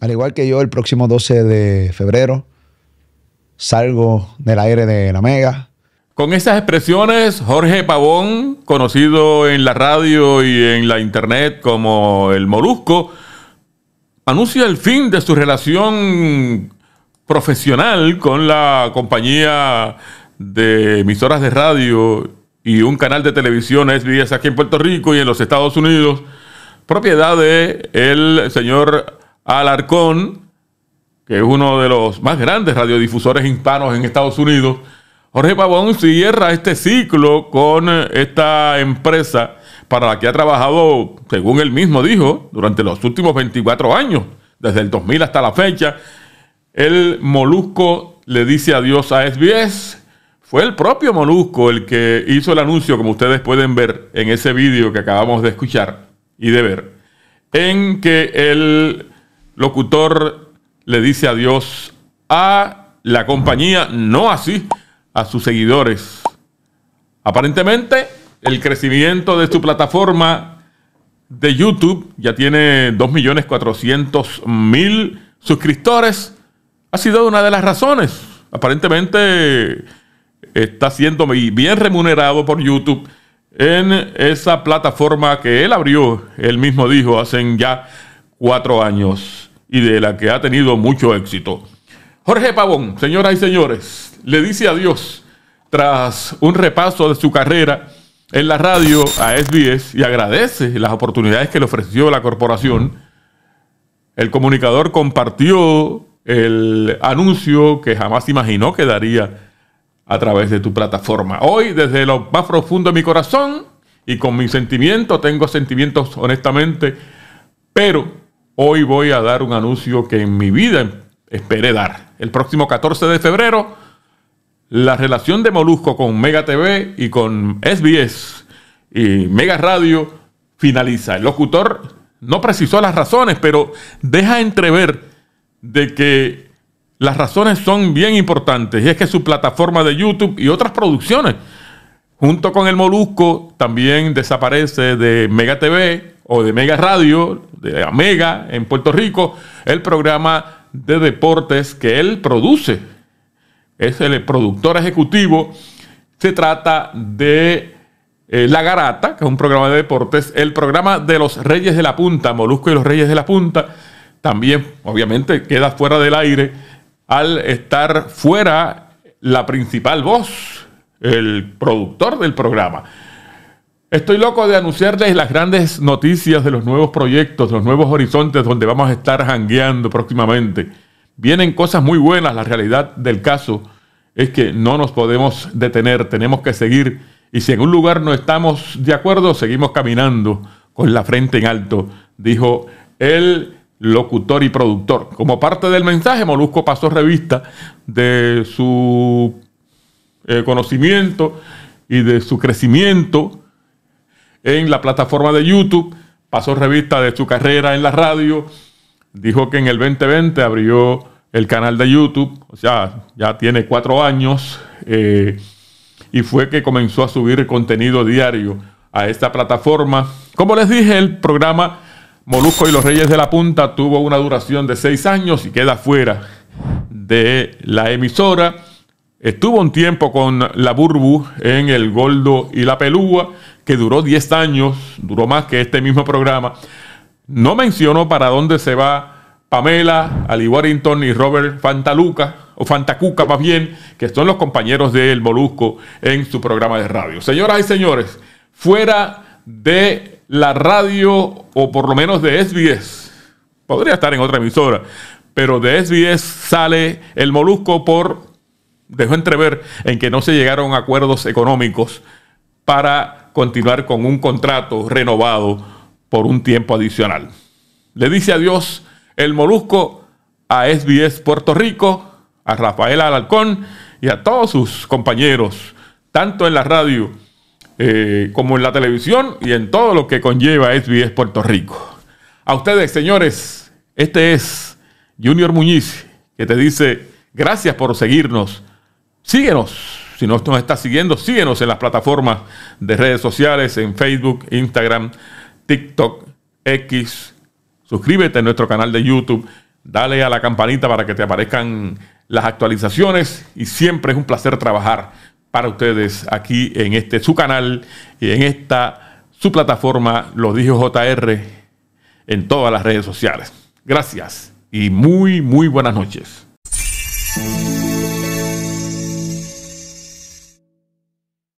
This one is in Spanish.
al igual que yo, el próximo 12 de febrero salgo del aire de la Mega. Con esas expresiones, Jorge Pavón, conocido en la radio y en la internet como el Molusco, anuncia el fin de su relación profesional con la compañía de emisoras de radio y un canal de televisión SBS aquí en Puerto Rico y en los Estados Unidos, propiedad de el señor Alarcón, que es uno de los más grandes radiodifusores hispanos en Estados Unidos, Jorge Pavón cierra este ciclo con eh, esta empresa para la que ha trabajado, según él mismo dijo, durante los últimos 24 años, desde el 2000 hasta la fecha. El Molusco le dice adiós a SBS. Fue el propio Molusco el que hizo el anuncio, como ustedes pueden ver en ese vídeo que acabamos de escuchar y de ver, en que el locutor le dice adiós a la compañía, no así a sus seguidores. Aparentemente, el crecimiento de su plataforma de YouTube ya tiene 2.400.000 suscriptores. Ha sido una de las razones. Aparentemente está siendo bien remunerado por YouTube en esa plataforma que él abrió, él mismo dijo, hace ya cuatro años y de la que ha tenido mucho éxito. Jorge Pavón, señoras y señores, le dice adiós tras un repaso de su carrera en la radio a SBS y agradece las oportunidades que le ofreció la corporación. El comunicador compartió el anuncio que jamás imaginó que daría a través de tu plataforma. Hoy, desde lo más profundo de mi corazón y con mis sentimientos, tengo sentimientos honestamente, pero hoy voy a dar un anuncio que en mi vida esperé dar. El próximo 14 de febrero, la relación de Molusco con Mega TV y con SBS y Mega Radio finaliza. El locutor no precisó las razones, pero deja entrever de que las razones son bien importantes. Y es que su plataforma de YouTube y otras producciones, junto con el Molusco, también desaparece de Mega TV o de Mega Radio, de Mega en Puerto Rico, el programa de deportes que él produce. Es el productor ejecutivo. Se trata de eh, La Garata, que es un programa de deportes. El programa de los Reyes de la Punta, Molusco y los Reyes de la Punta, también obviamente queda fuera del aire al estar fuera la principal voz, el productor del programa. Estoy loco de anunciarles las grandes noticias de los nuevos proyectos, de los nuevos horizontes donde vamos a estar jangueando próximamente. Vienen cosas muy buenas, la realidad del caso es que no nos podemos detener, tenemos que seguir y si en un lugar no estamos de acuerdo, seguimos caminando con la frente en alto, dijo el locutor y productor. Como parte del mensaje, Molusco pasó revista de su eh, conocimiento y de su crecimiento en la plataforma de YouTube, pasó revista de su carrera en la radio, dijo que en el 2020 abrió el canal de YouTube, o sea, ya tiene cuatro años, eh, y fue que comenzó a subir contenido diario a esta plataforma. Como les dije, el programa Molusco y los Reyes de la Punta tuvo una duración de seis años y queda fuera de la emisora. Estuvo un tiempo con la Burbu en El Goldo y la Pelúa, que duró 10 años, duró más que este mismo programa. No mencionó para dónde se va Pamela, Ali Warrington y Robert Fantaluca, o Fantacuca más bien, que son los compañeros del Molusco en su programa de radio. Señoras y señores, fuera de la radio, o por lo menos de SBS, podría estar en otra emisora, pero de SBS sale el Molusco por dejó entrever en que no se llegaron acuerdos económicos para continuar con un contrato renovado por un tiempo adicional. Le dice adiós el molusco a SBS Puerto Rico, a Rafael Alarcón y a todos sus compañeros, tanto en la radio eh, como en la televisión y en todo lo que conlleva SBS Puerto Rico. A ustedes, señores, este es Junior Muñiz, que te dice gracias por seguirnos Síguenos. Si no nos estás siguiendo, síguenos en las plataformas de redes sociales, en Facebook, Instagram, TikTok, X. Suscríbete a nuestro canal de YouTube. Dale a la campanita para que te aparezcan las actualizaciones. Y siempre es un placer trabajar para ustedes aquí en este su canal y en esta su plataforma, Los dijo JR, en todas las redes sociales. Gracias y muy, muy buenas noches.